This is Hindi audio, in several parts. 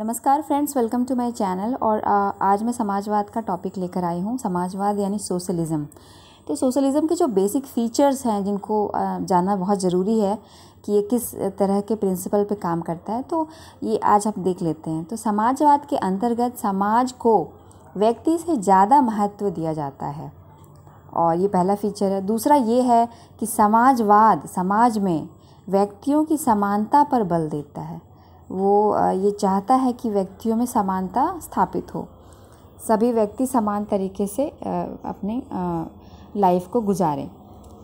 नमस्कार friends welcome to my channel और आज मैं समाजवाद का टॉपिक लेकर आई हूँ समाजवाद यानी सोशलिज़म तो सोशलिज़म के जो बेसिक फीचर्स हैं जिनको जानना बहुत ज़रूरी है कि ये किस तरह के प्रिंसिपल पे काम करता है तो ये आज हम देख लेते हैं तो समाजवाद के अंतर्गत समाज को व्यक्ति से ज़्यादा महत्व दिया जाता है और ये पहला फीचर है दूसरा ये है कि समाजवाद समाज में व्यक्तियों की समानता पर बल देता है वो ये चाहता है कि व्यक्तियों में समानता स्थापित हो सभी व्यक्ति समान तरीके से अपने लाइफ को गुजारें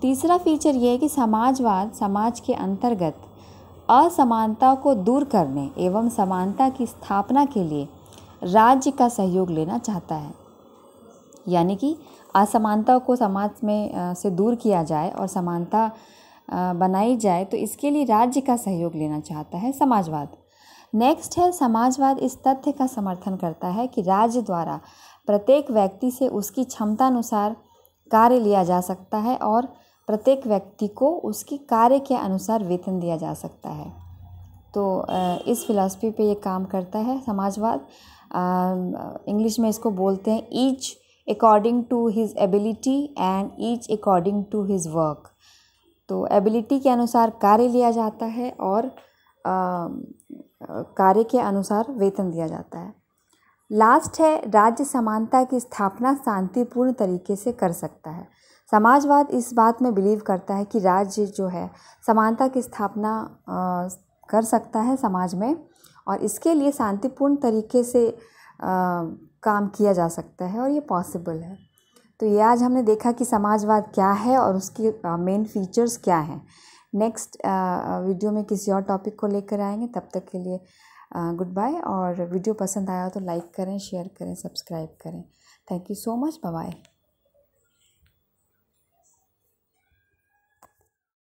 तीसरा फीचर ये है कि समाजवाद समाज के अंतर्गत असमानता को दूर करने एवं समानता की स्थापना के लिए राज्य का सहयोग लेना चाहता है यानी कि असमानता को समाज में से दूर किया जाए और समानता बनाई जाए तो इसके लिए राज्य का सहयोग लेना चाहता है समाजवाद नेक्स्ट है समाजवाद इस तथ्य का समर्थन करता है कि राज्य द्वारा प्रत्येक व्यक्ति से उसकी क्षमता अनुसार कार्य लिया जा सकता है और प्रत्येक व्यक्ति को उसकी कार्य के अनुसार वेतन दिया जा सकता है तो इस फिलॉसफी पे ये काम करता है समाजवाद इंग्लिश में इसको बोलते हैं each according to his ability and each according to his work तो एबिलिटी के अनुसार कार्य लिया जाता है और कार्य के अनुसार वेतन दिया जाता है लास्ट है राज्य समानता की स्थापना शांतिपूर्ण तरीके से कर सकता है समाजवाद इस बात में बिलीव करता है कि राज्य जो है समानता की स्थापना आ, कर सकता है समाज में और इसके लिए शांतिपूर्ण तरीके से आ, काम किया जा सकता है और ये पॉसिबल है तो ये आज हमने देखा कि समाजवाद क्या है और उसके मेन फीचर्स क्या हैं नेक्स्ट वीडियो में किसी और टॉपिक को लेकर आएंगे तब तक के लिए गुड बाय और वीडियो पसंद आया तो लाइक करें शेयर करें सब्सक्राइब करें thank you so much bye